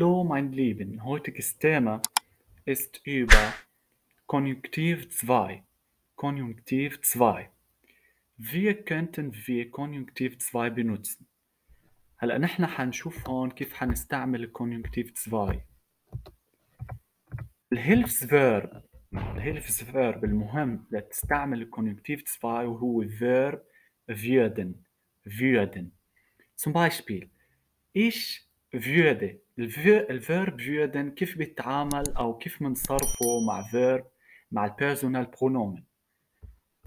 Hallo mein Lieben, heutiges Thema ist über Konjunktiv 2. Konjunktiv 2. Wie könnten wir Konjunktiv 2 benutzen? هلا نحن حنشوف هون كيف حنستعمل الكونجكتيف 2 الهيلفز فيرب الهيلفز فيرب المهم لتستعمل الكونجكتيف 2 هو فيرب würden würden zum Beispiel ich würde الفيرب جيدا كيف بيتعامل او كيف بنصرفه مع فيرب مع البيرسونال برونومن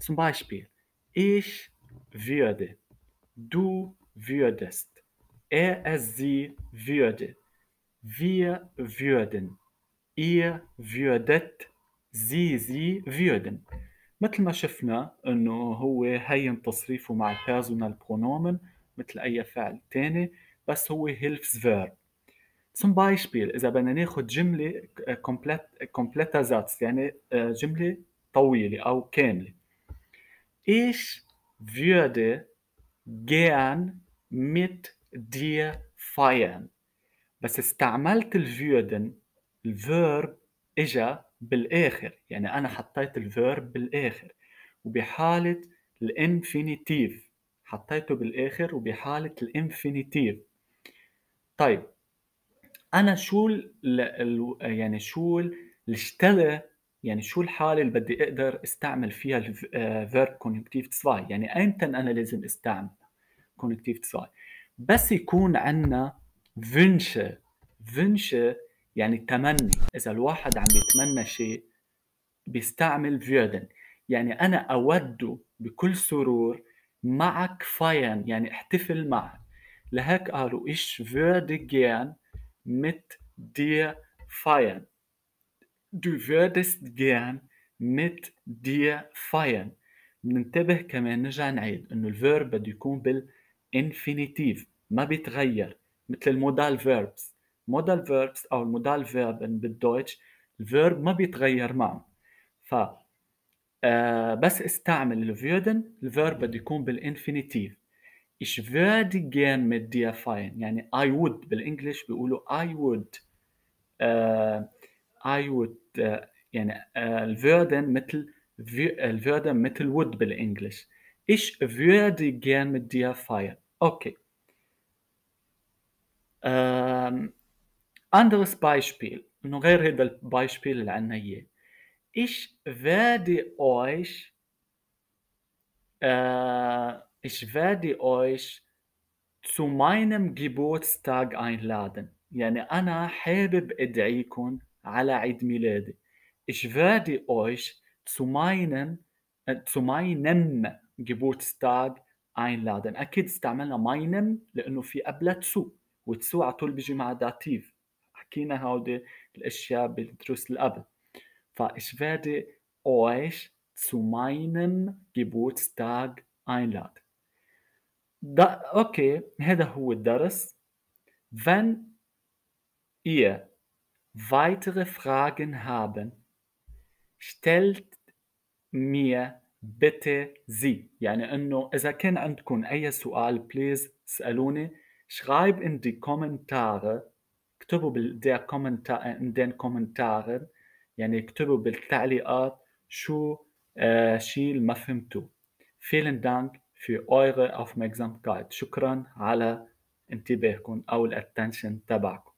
zum Beispiel فيرد دو فيردست اي اس زي فيرد فير فيردن ihr فيردت زي زي فيردن مثل ما شفنا انه هو هين تصريفه مع البيرسونال برونومن مثل اي فعل تاني بس هو هيلفز فيرب Zum Beispiel, إذا بدنا ناخذ جملة كومبليتا زاتس يعني آه، جملة طويلة أو كاملة. ايش würde gern mit dir feiern. بس استعملت الفيودن الفيرب اجا بالاخر يعني انا حطيت الفيرب بالاخر وبحالة الانفينيتيف حطيته بالاخر وبحالة الانفينيتيف طيب انا شو ال... الـ يعني شو الشتغل يعني شو الحاله اللي بدي اقدر استعمل فيها الفيرب كونكتيف 2 يعني ايمتى انا لازم استعمل كونكتيف 2 بس يكون عندنا فينشه فينشه يعني تمني اذا الواحد عم بيتمنى شيء بيستعمل فيردن يعني انا اود بكل سرور معك فاين يعني احتفل معك لهيك قالوا ايش فيردن mit dir feiern. Du würdest gern mit dir feiern. ننتبه كمان نرجع نعيد انه الفيرب بده يكون بالانفينيتيف ما بيتغير مثل المودال فيربس مودال فيربس او المودال فيرب بالدويتش الفيرب ما بيتغير معه ف آه بس استعمل الفيودن الفيرب بده يكون بالانفينيتيف Ich würde gern mit dir feiern. يعني I would بالانجلش بيقولوا I would uh, I would uh, يعني uh, الفيردن مثل الفيردن مثل would بالانجلش. Ich würde gern mit dir feiern. Okay. Uh, anderes Beispiel. انه غير هذا البايشبيل اللي عندنا اياه ich werde euch ich werde euch zu meinem Geburtstag einladen يعني أنا حابب أدعيكم على عيد ميلادي ich werde euch zu meinem zu meinem Geburtstag einladen أكيد استعملنا meinem لأنه في قبلها zu وتسو على طول بيجي مع داتيف حكينا هودي الأشياء بالدروس اللي قبل ف ich werde euch zu meinem Geburtstag einladen دا اوكي هذا هو الدرس wenn ihr weitere Fragen haben stellt mir bitte sie يعني انه اذا كان عندكم اي سؤال بليز اسالوني schreib in die Kommentare اكتبوا der kommentare in den Kommentaren يعني اكتبوا بالتعليقات شو آه شيء ما فهمتوه vielen Dank في eure Aufmerksamkeit. شكرا على انتباهكم أو الاتنشن تبعكم.